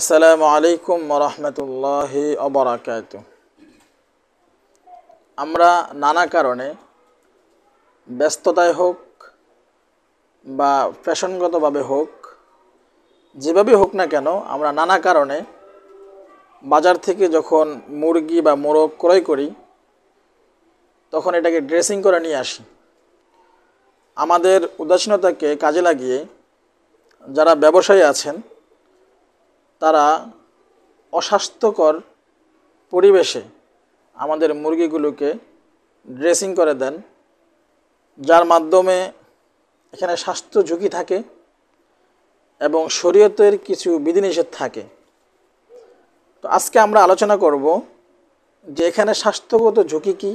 আসসালামু আলাইকুম রহমতুল্লাহ অবরাকাত আমরা নানা কারণে ব্যস্ততায় হোক বা ফ্যাশনগতভাবে হোক যেভাবে হোক না কেন আমরা নানা কারণে বাজার থেকে যখন মুরগি বা মোরগ ক্রয় করি তখন এটাকে ড্রেসিং করে নিয়ে আসি আমাদের উদাসীনতাকে কাজে লাগিয়ে যারা ব্যবসায়ী আছেন তারা অস্বাস্থ্যকর পরিবেশে আমাদের মুরগিগুলোকে ড্রেসিং করে দেন যার মাধ্যমে এখানে স্বাস্থ্য ঝুঁকি থাকে এবং শরীয়তের কিছু বিধিনিষেধ থাকে তো আজকে আমরা আলোচনা করব যে এখানে স্বাস্থ্যগত ঝুঁকি কী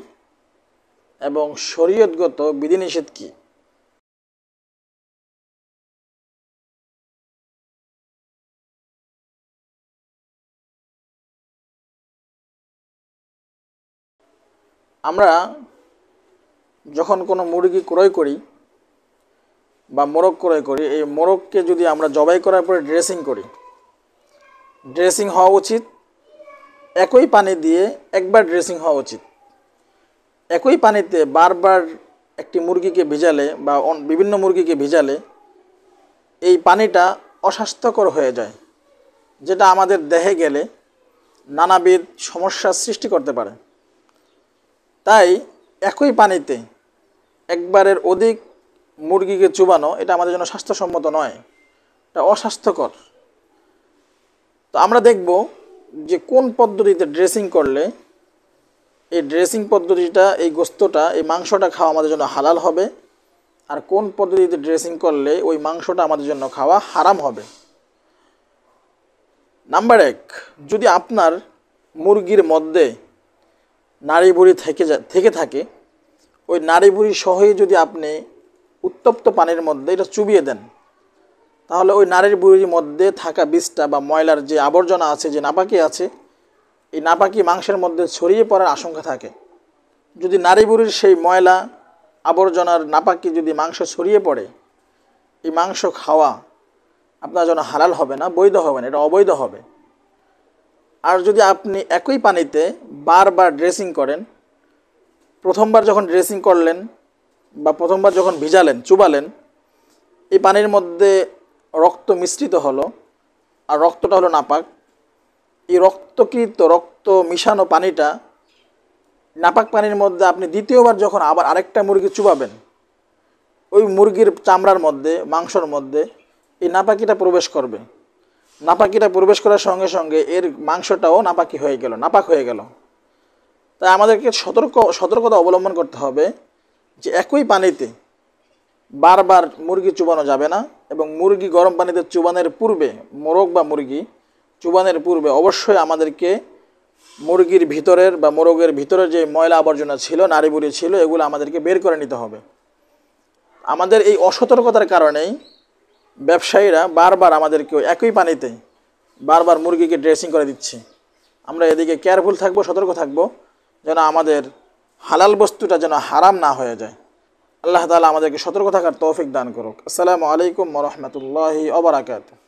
এবং শরীয়তগত বিধিনিষেধ কী আমরা যখন কোনো মুরগি ক্রয় করি বা মোরগ ক্রয় করি এই মোরগকে যদি আমরা জবাই করার পরে ড্রেসিং করি ড্রেসিং হওয়া উচিত একই পানি দিয়ে একবার ড্রেসিং হওয়া উচিত একই পানিতে বারবার একটি মুরগিকে ভিজালে বা বিভিন্ন মুরগিকে ভিজালে এই পানিটা অস্বাস্থ্যকর হয়ে যায় যেটা আমাদের দেহে গেলে নানাবিধ সমস্যার সৃষ্টি করতে পারে তাই একই পানিতে একবারের অধিক মুরগিকে চুবানো এটা আমাদের জন্য স্বাস্থ্যসম্মত নয় এটা অস্বাস্থ্যকর তো আমরা দেখব যে কোন পদ্ধতিতে ড্রেসিং করলে এই ড্রেসিং পদ্ধতিটা এই গোস্তটা এই মাংসটা খাওয়া আমাদের জন্য হালাল হবে আর কোন পদ্ধতিতে ড্রেসিং করলে ওই মাংসটা আমাদের জন্য খাওয়া হারাম হবে নাম্বার এক যদি আপনার মুরগির মধ্যে নারী বুড়ি থেকে থেকে থাকে ওই নারী বুড়ি সহই যদি আপনি উত্তপ্ত পানির মধ্যে এটা চুবিয়ে দেন তাহলে ওই নারীর বুড়ির মধ্যে থাকা বিষটা বা ময়লার যে আবর্জনা আছে যে নাপাকি আছে এই নাপাকি মাংসের মধ্যে ছড়িয়ে পড়ার আশঙ্কা থাকে যদি নারী বুড়ির সেই ময়লা আবর্জনার নাপাকি যদি মাংস ছড়িয়ে পড়ে এই মাংস খাওয়া আপনার জন্য হালাল হবে না বৈধ হবে না এটা অবৈধ হবে আর যদি আপনি একই পানিতে বারবার ড্রেসিং করেন প্রথমবার যখন ড্রেসিং করলেন বা প্রথমবার যখন ভিজালেন চুবালেন এই পানির মধ্যে রক্ত মিশ্রিত হলো আর রক্তটা হলো নাপাক এই রক্তকৃত রক্ত মিশানো পানিটা নাপাক পানির মধ্যে আপনি দ্বিতীয়বার যখন আবার আরেকটা মুরগি চুবাবেন ওই মুরগির চামড়ার মধ্যে মাংসর মধ্যে এই নাপাকিটা প্রবেশ করবে নাপাকিটা প্রবেশ করার সঙ্গে সঙ্গে এর মাংসটাও নাপাকি হয়ে গেল নাপাক হয়ে গেল তাই আমাদেরকে সতর্ক সতর্কতা অবলম্বন করতে হবে যে একই পানিতে বারবার মুরগি চুবানো যাবে না এবং মুরগি গরম পানিতে চুবানের পূর্বে মোরগ বা মুরগি চুবানের পূর্বে অবশ্যই আমাদেরকে মুরগির ভিতরের বা মোরগের ভিতরের যে ময়লা আবর্জনা ছিল বুড়ি ছিল এগুলো আমাদেরকে বের করে নিতে হবে আমাদের এই অসতর্কতার কারণেই ব্যবসায়ীরা বারবার আমাদেরকে একই পানিতে বারবার মুরগিকে ড্রেসিং করে দিচ্ছে আমরা এদিকে কেয়ারফুল থাকবো সতর্ক থাকবো যেন আমাদের হালাল বস্তুটা যেন হারাম না হয়ে যায় আল্লাহ তালা আমাদেরকে সতর্ক থাকার তৌফিক দান করুক আসসালামু আলাইকুম রহমতুল্লাহি অবরাকাত